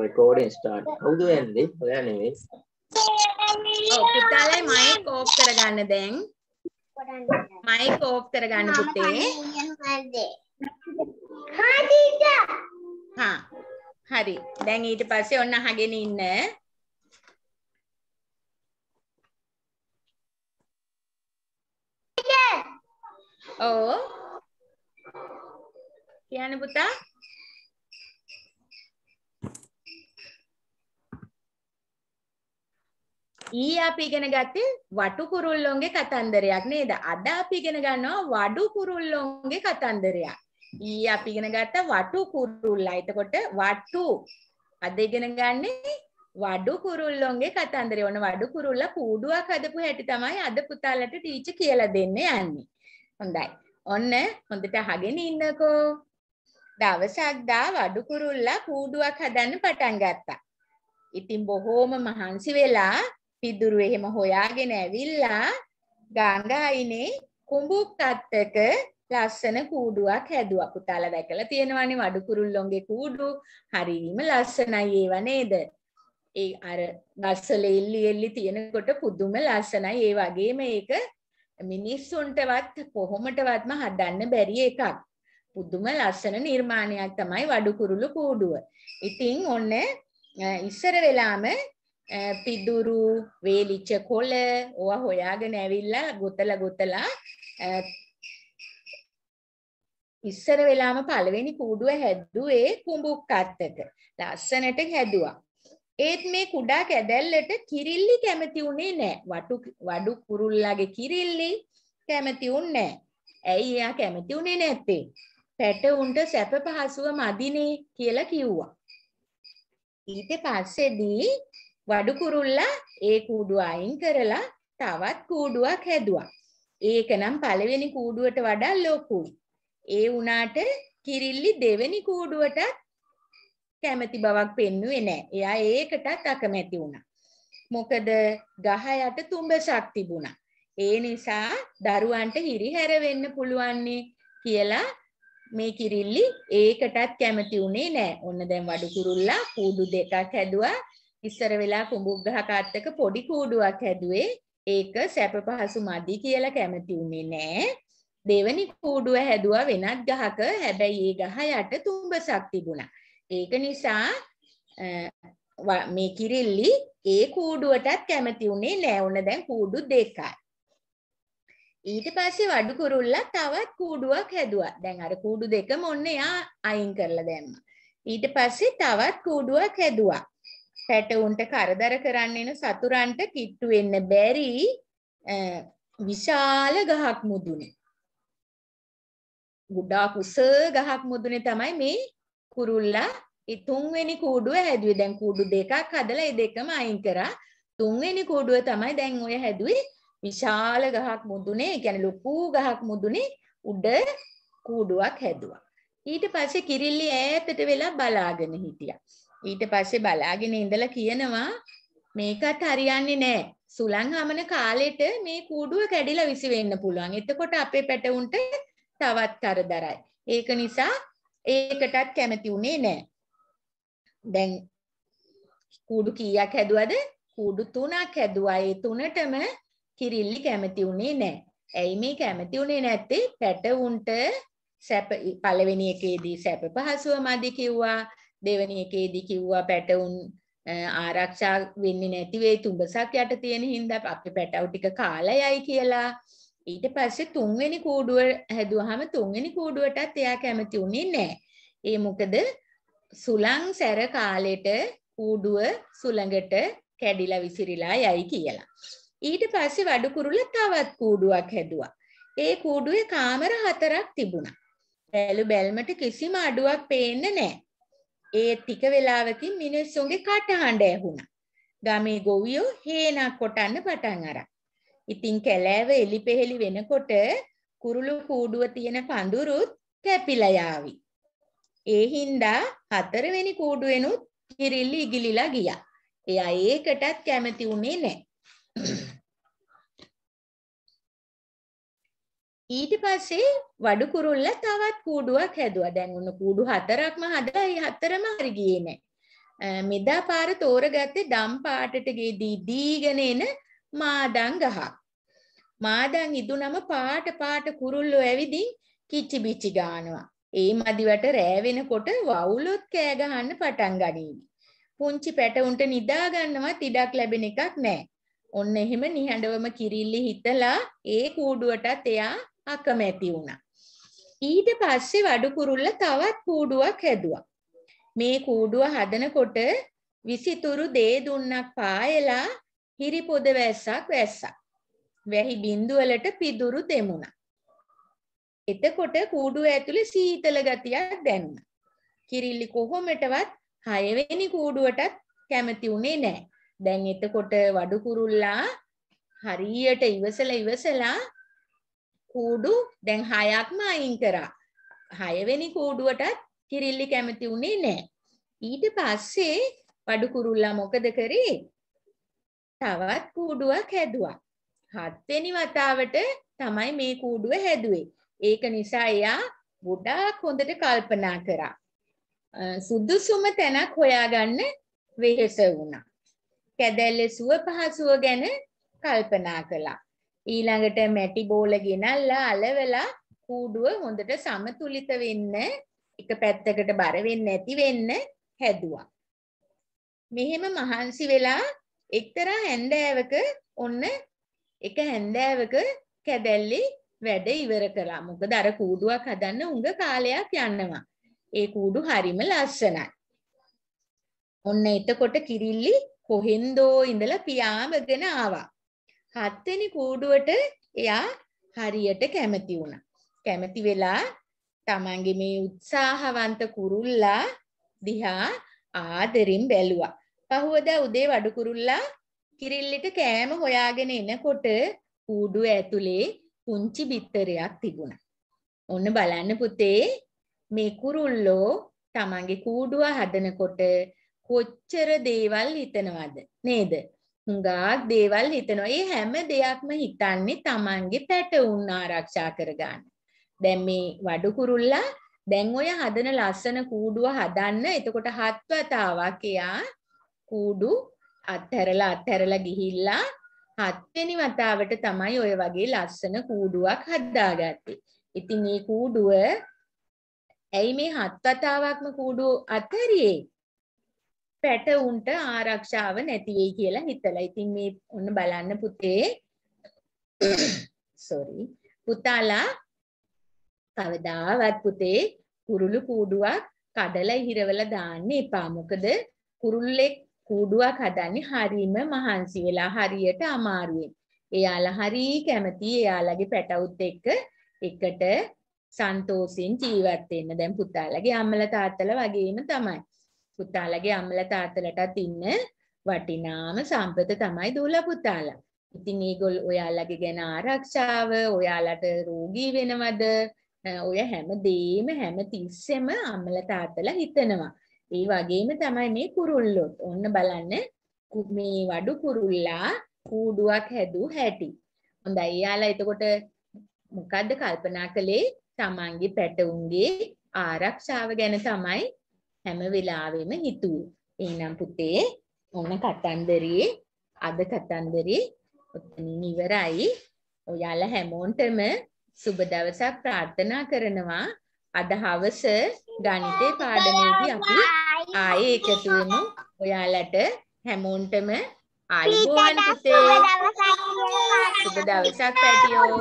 Recording start හවුද වෙන්නේ ඔයා නෙවෙයි ඔව් පුතාලයි මයික් ඕෆ් කරගන්න දැන් මයික් ඕෆ් කරගන්න පුතේ හා හරි දැන් ඊට පස්සේ ඔන්න අහගෙන ඉන්න ඕ කියන්න පුතා ඊ අපි ඉගෙන ගත්තේ වටු කුරුල්ලොන්ගේ කතන්දරයක් නේද? අද අපි ඉගෙන ගන්නවා වඩු කුරුල්ලොන්ගේ කතන්දරයක්. ඊ අපි ඉගෙන ගත්ත වටු කුරුල්ලා. එතකොට වටු අද ඉගෙන ගන්නේ වඩු කුරුල්ලොන්ගේ කතන්දරය. ඔන්න වඩු කුරුල්ලා කූඩුවක් හදපු හැටි තමයි අද පුතාලට ටීචර් කියලා දෙන්න යන්නේ. හොඳයි. ඔන්න හොඳට අහගෙන ඉන්නකෝ. දවසක් දා වඩු කුරුල්ලා කූඩුවක් හදන්න පටන් ගත්තා. ඉතින් බොහෝම මහන්සි වෙලා පිදුරු එහෙම හොයාගෙන ඇවිල්ලා ගංගායිනේ කුඹුක් අත්තක ලස්සන කූඩුවක් හැදුවා. පුතාල දැකලා තියෙනවනේ වඩු කුරුල්ලොන්ගේ කූඩු. හරිම ලස්සනයි ඒව නේද? ඒ අර ගස්වල එල්ලි එල්ලි තියෙනකොට පුදුම ලස්සනයි. ඒ වගේම ඒක මිනිස්සුන්ටවත් කොහොමටවත්ම හදන්න බැරි එකක්. පුදුම ලස්සන නිර්මාණයක් තමයි වඩු කුරුළු කූඩුව. ඉතින් ඔන්න ඉස්සර වෙලාම පිදුරු වේලිච්ච කොළ ඕවා හොයාගෙන ඇවිල්ලා ගොතලා ගොතලා ඉස්සර වෙලාම පළවෙනි කූඩුව හැදුවේ කුඹුක් අත්තක. ලස්සනට හැදුවා. ඒත් මේ කුඩා කැදැල්ලට කිරිල්ලි කැමති උනේ නෑ. වටු වඩු කුරුල්ලගේ කිරිල්ලි කැමති උන්නේ නෑ. ඇයි එයා කැමති උනේ නැත්තේ? පැටවුන්ට සැප පහසුව මදිනේ කියලා කිව්වා. ඊට පස්සේදී වඩු කුරුල්ලා ඒ කූඩුව අයින් කරලා තවත් කූඩුවක් හැදුවා. ඒකනම් පළවෙනි කූඩුවට වඩා ලොකුයි. ඒ වුණාට කිරිල්ලි දෙවෙනි කූඩුවට කැමැති බවක් පෙන්වුවේ නැහැ. එයා ඒකටත් අකමැති වුණා. මොකද ගහ යට තුඹසක් තිබුණා. ඒ නිසා දරුවන්ට හිරිහැර වෙන්න පුළුවන්නේ කියලා මේ කිරිල්ලි ඒකටත් කැමති උනේ නෑ. ඔන්න දැන් වඩු කුරුල්ලා කූඩු දෙකක් හැදුවා. ඉස්සර වෙලා කුඹුක් ගහ කත්තක පොඩි කූඩුවක් හැදුවේ. ඒක සැප පහසු මදි කියලා කැමති උනේ නෑ. දෙවනි කූඩුව හැදුවා වෙනත් ගහක. හැබැයි ඒ ගහ යට තුඹසක් තිබුණා. ඒක නිසා මේ කිරිල්ලි ඒ කූඩුවටත් කැමති උනේ නෑ. ඔන්න දැන් කූඩු දෙකයි. ඊට පස්සේ වඩු කුරුල්ලා තවත් කූඩුවක් හැදුවා. දැන් අර කූඩු දෙකම ඔන්න එයා අයින් කරලා දැම්මා. ඊට පස්සේ තවත් කූඩුවක් හැදුවා. පැටවුන්ට කරදර කරන්න එන සතුරන්ට කිට්ටු වෙන්න බැරි විශාල ගහක් මුදුනේ. ගොඩාක් උස ගහක් මුදුනේ තමයි මේ කුරුල්ලා තුන්වෙනි කූඩුව හැදුවේ. දැන් කූඩු දෙකක් හදලා ඒ දෙකම අයින් කරා. තුන්වෙනි කූඩුව තමයි දැන් ඔය හැදුවේ. විශාල ගහක් මුදුනේ කියන්නේ ලොකු ගහක් මුදුනේ උඩ කූඩුවක් හැදුවා. ඊට පස්සේ කිරිල්ලි ඈතට වෙලා බලාගෙන හිටියා. ඊට පස්සේ බලාගෙන ඉඳලා කියනවා මේකට හරියන්නේ නැහැ. සුලං හමන කාලෙට මේ කූඩුව කැඩිලා විසි වෙන්න පුළුවන්. එතකොට අපේ පැටවුන්ට තවත් කරදරයි. ඒක නිසා ඒකටත් කැමති උනේ නැහැ. දැන් කූඩු කීයක් හැදුවද? කූඩු තුනක් හැදුවා. ඒ තුනටම කිරිල්ලි කැමති වුණේ නැහැ. ඇයි මේ කැමති වුණේ නැත්තේ? පැටවුන්ට සැප පළවෙනි එකේදී සැප පහසුව මදි කිව්වා. දෙවෙනි එකේදී කිව්වා පැටවුන් ආරක්ෂා වෙන්නේ නැති වෙයි තුඹසක් යට තියෙන හින්දා අපි පැටවු ටික කාලා යයි කියලා. ඊට පස්සේ තුන්වෙනි කූඩුව හැදුවාම තුන්වෙනි කූඩුවටත් එයා කැමති වුණේ නැහැ. ඒ මොකද සුලං සැර කාලෙට කූඩුව සුළඟට කැඩිලා විසිරිලා යයි කියලා. ඊට පස්සේ වඩු කුරුල්ල තවත් කූඩුවක් හැදුවා. ඒ කූඩුවේ කාමර හතරක් තිබුණා. බැලු බැල්මට කිසිම අඩුවක් පේන්නේ නැහැ. ඒ ටික වෙලාවකින් මිනිස්සුන්ගේ කටහඬ ඇහුණා. ගමේ ගොවියෝ හේනක් කොටන්න පටන් අරන්. ඉතින් කැලෑව එලිපෙහෙලි වෙනකොට කුරුළු කූඩුව තියෙන පඳුරුත් කැපිලා යාවි. ඒ හින්දා හතරවෙනි කූඩුවෙනුත් කිරිල්ල ඉගිලිලා ගියා. එයා ඒකටත් කැමති වුණේ නැහැ. ඊට පස්සේ වඩු කුරුල්ල තවත් කූඩුවක් හැදුවා. දැන් උන කූඩු හතරක්ම හදලා ඒ හතරම හරි ගියේ නැහැ. මෙදා පාර තෝරගත්තේ දම් පාටට ගෙදී දීගෙන එන මාදන් ගහක්. මාදන් ඉදුනම පාට පාට කුරුල්ලෝ ඇවිදින් කිචි බිචි ගානවා. ඒ මදිවට රෑ වෙනකොට වවුලොත් කෑ ගහන්න පටන් ගනීවි. පුංචි පැටවුන්ට නිදා ගන්නවත් ඉඩක් ලැබෙන එකක් නැහැ. ඔන්න එහෙම නිහඬවම කිරිල්ලි හිතලා ඒ කූඩුවටත් එයා අකමැති වුණා. ඊට පස්සේ වඩු කුරුල්ල තවත් කූඩුවක් හැදුවා. මේ කූඩුව හදනකොට විසිතුරු දේ දුන්නක් පායලා හිරි පොද වැස්සක් වැස්සා. වැහි බිඳුවලට පිදුරු දෙමුණා. එතකොට කූඩුව ඇතුලේ සීතල ගතියක් දැනුණා. කිරිල්ලි කොහොමටවත් හයවෙනි කූඩුවටත් කැමති උනේ නැහැ. දැන් එතකොට වඩු කුරුල්ලා හරියට ඉවසලා ඉවසලා කූඩු දැන් හයක්ම අයින් කරා. හයවෙනි කූඩුවටත් කිරිල්ලි කැමති වුණේ නැහැ. ඊට පස්සේ බඩු කුරුල්ලා මොකද කරේ? තවත් කූඩුවක් හැදුවා. හත්වෙනි වතාවට තමයි මේ කූඩුව හැදුවේ. ඒක නිසා එයා ගොඩාක් හොඳට කල්පනා කරා. සුදුසුම තැනක් හොයාගන්න වෙහෙස වුණා. කැදැල්ලේ සුව පහසුව ගැන කල්පනා කළා. ඊළඟට මැටි බෝල ගෙනල්ලා අලවලා කූඩුව හොඳට සමතුලිත වෙන්න එක පැත්තකට බර වෙන්නේ නැති වෙන්න හැදුවා. මෙහෙම මහන්සි වෙලා එක්තරා හැන්දෑවක ඔන්න එක හැන්දෑවක කැදැල්ලේ වැඩ ඉවර කළා. මොකද අර කූඩුවක් හදන්න උඟ කාලයක් යනවා. ඒ කූඩු හරිම ලස්සනයි. ඔන්න එතකොට කිරිල්ලි කොහෙන්දෝ ඉඳලා පියාඹගෙන ආවා. හත්වෙනි කූඩුවට එයා හරියට කැමති වුණා. කැමති වෙලා තමන්ගේ මේ උත්සාහවන්ත කුරුල්ලා දිහා ආදරෙන් බැලුවා. පහුවදා උදේ වඩු කුරුල්ලා කිරිල්ලිට කෑම හොයාගෙන එනකොට කූඩුව ඇතුලේ පුංචි බිත්තරයක් තිබුණා. ඔන්න බලන්න පුතේ මේ කුරුල්ලෝ තමන්ගේ කූඩුව හදනකොට කොච්චර දේවල් හිතනවද නේද? හුඟක් දේවල් හිතනවා. ඒ හැම දෙයක්ම හිතන්නේ Tamanගේ පැටවුන් ආරක්ෂා කරගන්න. දැන් මේ වඩු කුරුල්ලා දැන් ඔය හදන ලස්සන කූඩුව හදන්න එතකොට හත් වතාවක් එයා කූඩු අත්හැරලා අත්හැරලා ගිහිල්ලා හත්වෙනි වතාවට තමයි ඔය වගේ ලස්සන කූඩුවක් හදාගත්තේ. ඉතින් මේ කූඩුව ඇයි මේ හත් වතාවක්ම කූඩුව අත්හැරියේ? පැටවුන්ට ආරක්ෂාව නැති වෙයි කියලා හිතලා. ඉතින් මේ ඔන්න බලන්න පුතේ. sorry. පුතාලා කවදාවත් පුතේ කුරුළු කූඩුවක් කඩලා ඉහිරවලා දාන්න එපා. මොකද කුරුල්ලෙක් කූඩුවක් හදන්නේ හරීම මහන්සි වෙලා හරියට අමාරුවෙන්. එයාලා හරි කැමති එයාලගේ පැටවුත් එක්ක එකට සන්තෝෂෙන් ජීවත් වෙන්න. දැන් පුතාලගේ අම්මලා තාත්තලා වගේම තමයි. පුතාලගේ අම්මලා තාත්තලටත් ඉන්න වටිනාම සම්පත තමයි දූලා පුතාලා. ඉතින් ඒගොල් ඔයාලගේ ගැන ආරක්ෂාව, ඔයාලට රෝගී වෙනවද? ඔය හැම දෙයක්ම හැම තිස්සෙම අම්මලා තාත්තලා හිතනවා. ඒ වගේම තමයි මේ කුරුල්ලොත්. ඔන්න බලන්න මේ වඩු කුරුල්ලා කූඩුවක් හැදූ හැටි. හොඳයි. එයාලා එතකොට මොකද්ද කල්පනා කළේ? තමන්ගේ පැටවුන්ගේ ආරක්ෂාව ගැන තමයි හැම වෙලාවෙම හිතුවේ. එහෙනම් පුතේ ඔන්න කතන්දරේ අද කතන්දරේ ඔතනින් ඉවරයි. ඔයාලා හැමෝන්ටම සුබ දවසක් ප්‍රාර්ථනා කරනවා. අද හවස ගණිතේ පාඩමේදී අපි ආයේ එකතු වෙමු. ඔයාලට හැමෝන්ටම ආයුබෝවන් පුතේ. සුබ දවසක් පැටියෝ.